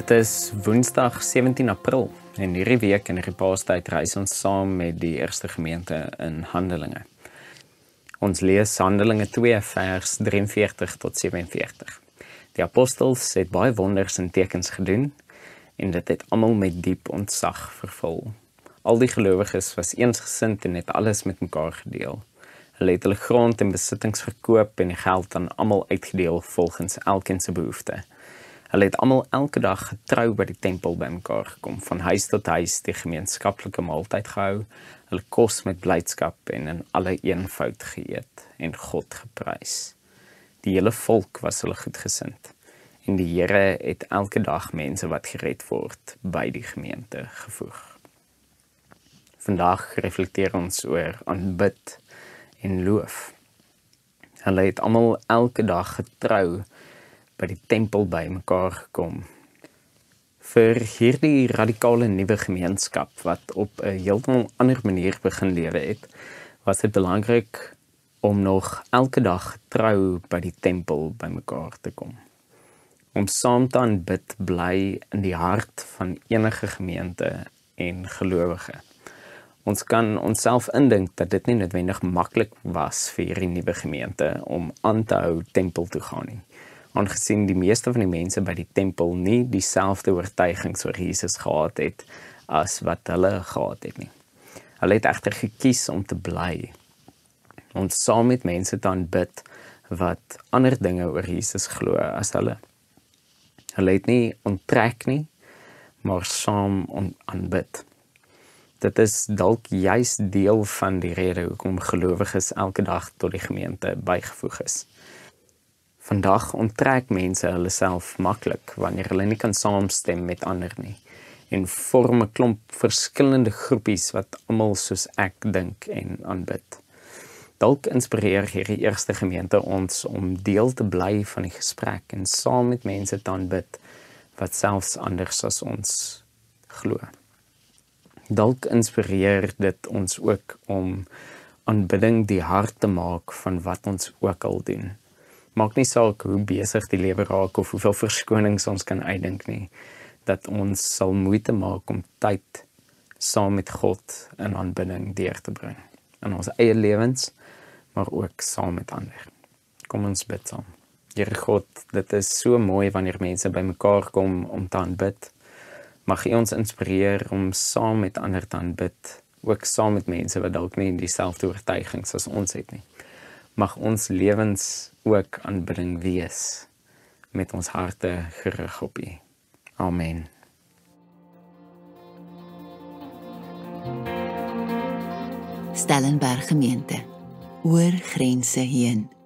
Dit is Woensdag 17 April en hierdie week in hierdie Paastyd reis ons saam met die eerste gemeente in Handelinge. Ons lees Handelinge 2 vers 43 tot 47. Die apostels het baie wonders en tekens gedoen en dit het almal met diep ontzag vervul. Al die gelowiges was eensgesind en het alles met mekaar gedeel. Hulle het hulle grond en besittings verkoop en die geld aan almal uitgedeel volgens elkeen se behoeftes. Hulle het almal elke dag getrou by die tempel bymekaar gekom, van huis tot huis die gemeenskaplike maaltyd gehou, hulle kos met blydskap en in alle eenvoud geëet en God geprys. Die hele volk was hulle goedgesind en die Here het elke dag mense wat gered word by die gemeente gevoeg. Vandag reflekteer ons oor aanbid en loof. Hulle het almal elke dag getrou by die tempel bymekaar gekom vir hierdie radikale nuwe gemeenskap wat op 'n heeltemal ander manier begin lewe het was dit belangrik om nog elke dag trou by die tempel bymekaar te kom om saam te aanbid bly in die hart van enige gemeente en gelowige ons kan onsself indink dat dit nie noodwendig maklik was vir hierdie nuwe gemeente om aan te hou tempel toe gaan nie aangesien die meeste van die mense by die tempel nie dieselfde oortuigings oor Jesus gehad het as wat hulle gehad het nie. Hulle het egter gekies om te bly om saam met mense te aanbid wat ander dinge oor Jesus glo as hulle. Hulle het nie onttrek nie, maar saam aanbid. Dit is dalk juis deel van die rede hoekom gelowiges elke dag tot die gemeente bygevoeg is. Vandag onttrek mense hulle self maklik wanneer hulle nie kan saamstem met ander nie en vorm 'n klomp verskillende groepies wat almal soos ek dink en aanbid. Dalk inspireer hierdie eerste gemeente ons om deel te bly van die gesprek en saam met mense te aanbid wat selfs anders as ons glo. Dalk inspireer dit ons ook om aanbidding die hart te maak van wat ons ook al doen maak nie saak hoe besig die lewe raak of hoeveel verskonings ons kan uitdink nie dat ons sal moeite maak om tyd saam met God in aanbidding deur te bring in ons eie lewens maar ook saam met ander. Kom ons bid saam. Here God, dit is so mooi wanneer mense bymekaar kom om te aanbid. Mag U ons inspireer om saam met ander te aanbid, ook saam met mense wat dalk nie dieselfde oortuigings as ons het nie mag ons lewens ook aanbidding wees met ons harte gerig op U. Amen. Stellenberg gemeente oor grense heen